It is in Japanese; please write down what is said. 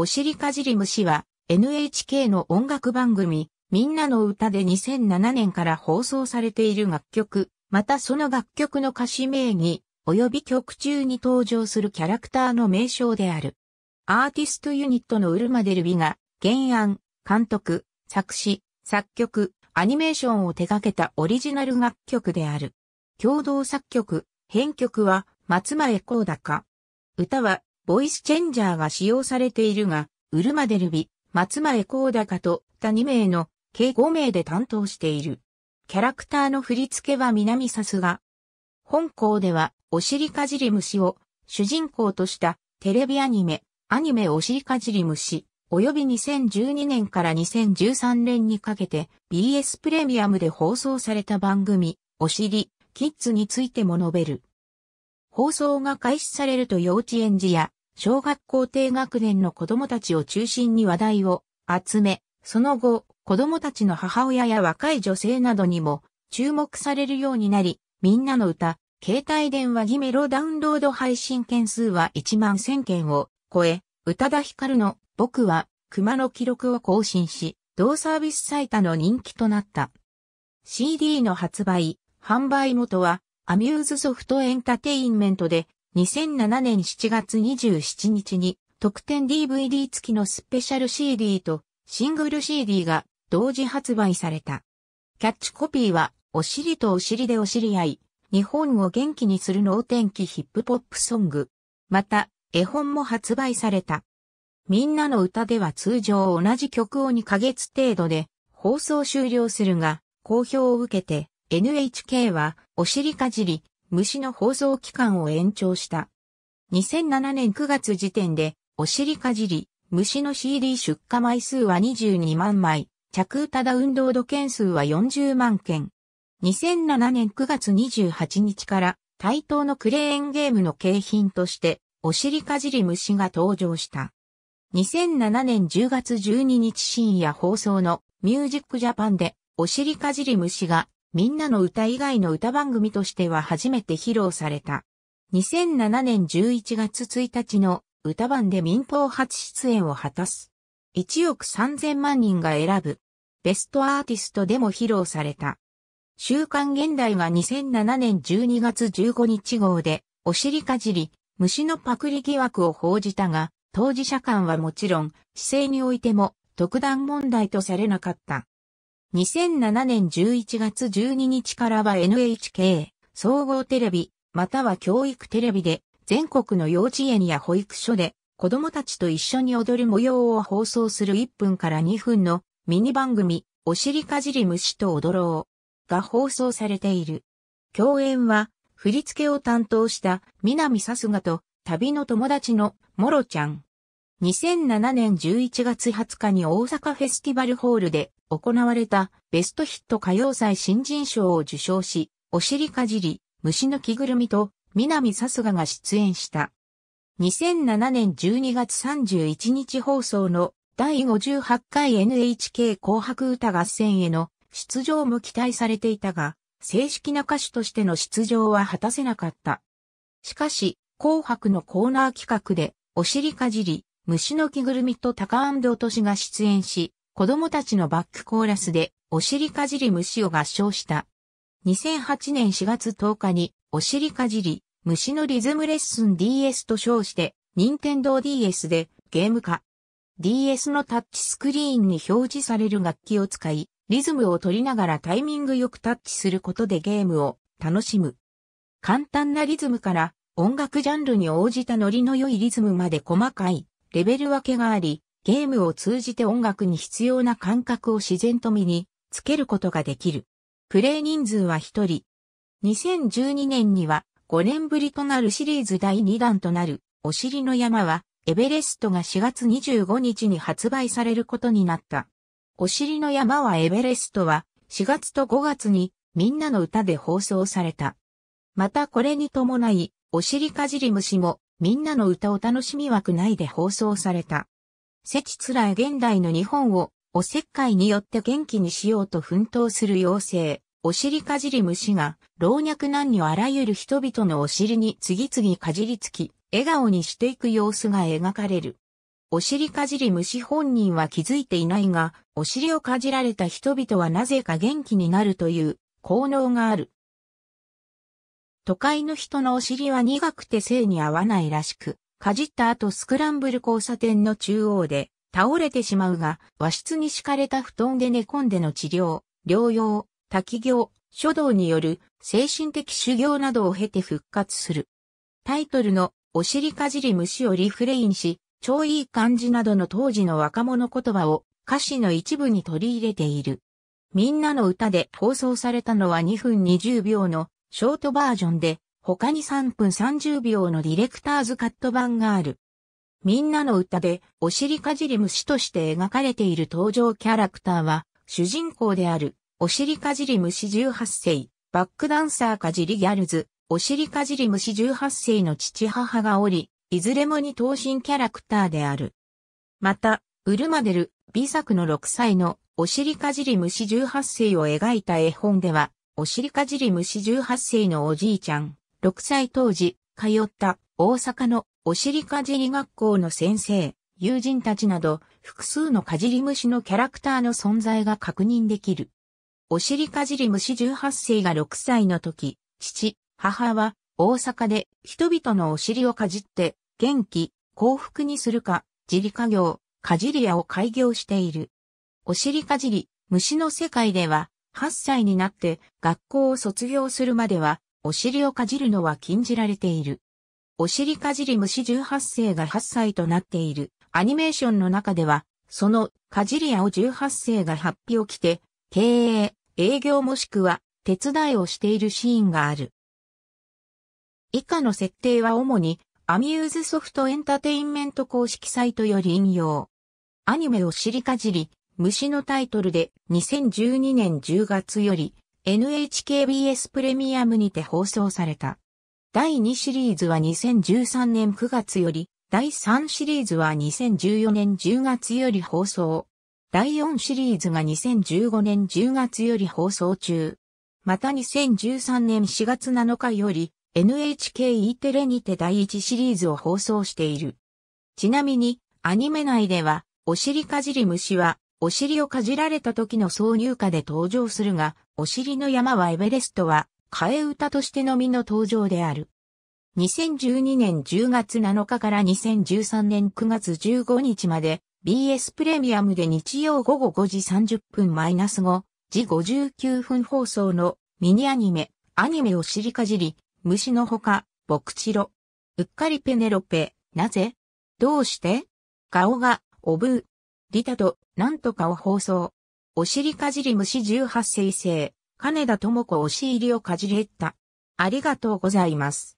おしりかじり虫は NHK の音楽番組みんなの歌で2007年から放送されている楽曲、またその楽曲の歌詞名義、及び曲中に登場するキャラクターの名称である。アーティストユニットのウルマデルビが原案、監督、作詞、作曲、アニメーションを手掛けたオリジナル楽曲である。共同作曲、編曲は松前光高。歌はボイスチェンジャーが使用されているが、ウルマデルビ、松前高高と他2名の計5名で担当している。キャラクターの振り付けは南さすが。本校では、お尻かじり虫を主人公としたテレビアニメ、アニメお尻かじり虫、及び2012年から2013年にかけて BS プレミアムで放送された番組、お尻、キッズについても述べる。放送が開始されると幼稚園児や小学校低学年の子供たちを中心に話題を集め、その後、子供たちの母親や若い女性などにも注目されるようになり、みんなの歌、携帯電話ギメロダウンロード配信件数は1万1000件を超え、宇多田ヒカルの僕は熊の記録を更新し、同サービス最多の人気となった。CD の発売、販売元はアミューズソフトエンタテインメントで2007年7月27日に特典 DVD 付きのスペシャル CD とシングル CD が同時発売された。キャッチコピーは、お尻とお尻でお知り合い、日本を元気にする能天気ヒップポップソング。また、絵本も発売された。みんなの歌では通常同じ曲を2ヶ月程度で放送終了するが、好評を受けて NHK はお尻かじり虫の放送期間を延長した。2007年9月時点で、お尻かじり、虫の CD 出荷枚数は22万枚、着歌ダウンロード件数は40万件。2007年9月28日から、対等のクレーンゲームの景品として、お尻かじり虫が登場した。2007年10月12日深夜放送のミュージックジャパンで、お尻かじり虫がみんなの歌以外の歌番組としては初めて披露された。2007年11月1日の歌番で民放初出演を果たす。1億3000万人が選ぶ。ベストアーティストでも披露された。週刊現代が2007年12月15日号で、お尻かじり、虫のパクリ疑惑を報じたが、当事者間はもちろん、姿勢においても、特段問題とされなかった。2007年11月12日からは NHK、総合テレビ、または教育テレビで、全国の幼稚園や保育所で、子供たちと一緒に踊る模様を放送する1分から2分のミニ番組、お尻かじり虫と踊ろうが放送されている。共演は、振り付けを担当した南さすがと旅の友達のもろちゃん。2007年11月20日に大阪フェスティバルホールで行われたベストヒット歌謡祭新人賞を受賞し、お尻かじり、虫の着ぐるみと南さすがが出演した。2007年12月31日放送の第58回 NHK 紅白歌合戦への出場も期待されていたが、正式な歌手としての出場は果たせなかった。しかし、紅白のコーナー企画で、お尻かじり、虫の着ぐるみと高安落としが出演し、子供たちのバックコーラスで、お尻かじり虫を合唱した。2008年4月10日に、お尻かじり、虫のリズムレッスン DS と称して、任天堂 DS でゲーム化。DS のタッチスクリーンに表示される楽器を使い、リズムを取りながらタイミングよくタッチすることでゲームを楽しむ。簡単なリズムから音楽ジャンルに応じたノリの良いリズムまで細かいレベル分けがあり、ゲームを通じて音楽に必要な感覚を自然と身につけることができる。プレイ人数は1人。2012年には5年ぶりとなるシリーズ第2弾となるお尻の山はエベレストが4月25日に発売されることになった。お尻の山はエベレストは4月と5月にみんなの歌で放送された。またこれに伴い、お尻かじり虫もみんなの歌お楽しみ枠内で放送された。せちつらい現代の日本を、おせっかいによって元気にしようと奮闘する妖精、お尻かじり虫が、老若男女あらゆる人々のお尻に次々かじりつき、笑顔にしていく様子が描かれる。お尻かじり虫本人は気づいていないが、お尻をかじられた人々はなぜか元気になるという効能がある。都会の人のお尻は苦くて性に合わないらしく、かじった後スクランブル交差点の中央で倒れてしまうが、和室に敷かれた布団で寝込んでの治療、療養、滝行、書道による精神的修行などを経て復活する。タイトルのお尻かじり虫をリフレインし、超いい感じなどの当時の若者言葉を歌詞の一部に取り入れている。みんなの歌で放送されたのは2分20秒のショートバージョンで、他に3分30秒のディレクターズカット版がある。みんなの歌で、お尻かじり虫として描かれている登場キャラクターは、主人公である、お尻かじり虫18世、バックダンサーかじりギャルズ、お尻かじり虫18世の父母がおり、いずれもに等身キャラクターである。また、ウルマデル、美作の6歳のお尻かじり虫18世を描いた絵本では、おしりかじり虫18世のおじいちゃん、6歳当時、通った大阪のおしりかじり学校の先生、友人たちなど、複数のかじり虫のキャラクターの存在が確認できる。おしりかじり虫18世が6歳の時、父、母は大阪で人々のお尻をかじって元気、幸福にするか、自利家業、かじり屋を開業している。おしりかじり、虫の世界では8歳になって学校を卒業するまでは、お尻をかじるのは禁じられている。お尻かじり虫18世が8歳となっているアニメーションの中では、そのかじり屋を18世が発表き着て、経営、営業もしくは手伝いをしているシーンがある。以下の設定は主にアミューズソフトエンタテインメント公式サイトより引用。アニメを尻かじり、虫のタイトルで2012年10月より NHKBS プレミアムにて放送された。第2シリーズは2013年9月より、第3シリーズは2014年10月より放送。第4シリーズが2015年10月より放送中。また2013年4月7日より NHKE テレにて第1シリーズを放送している。ちなみにアニメ内ではお尻かじり虫はお尻をかじられた時の挿入歌で登場するが、お尻の山はエベレストは、替え歌としてのみの登場である。2012年10月7日から2013年9月15日まで BS プレミアムで日曜午後5時30分マイナス5時59分放送のミニアニメ、アニメを知りかじり、虫のほか、ボクチロ。うっかりペネロペ、なぜどうして顔が、おぶう。リタとなんとかを放送。お尻かじり虫18世生、金田智子お尻をかじりった。ありがとうございます。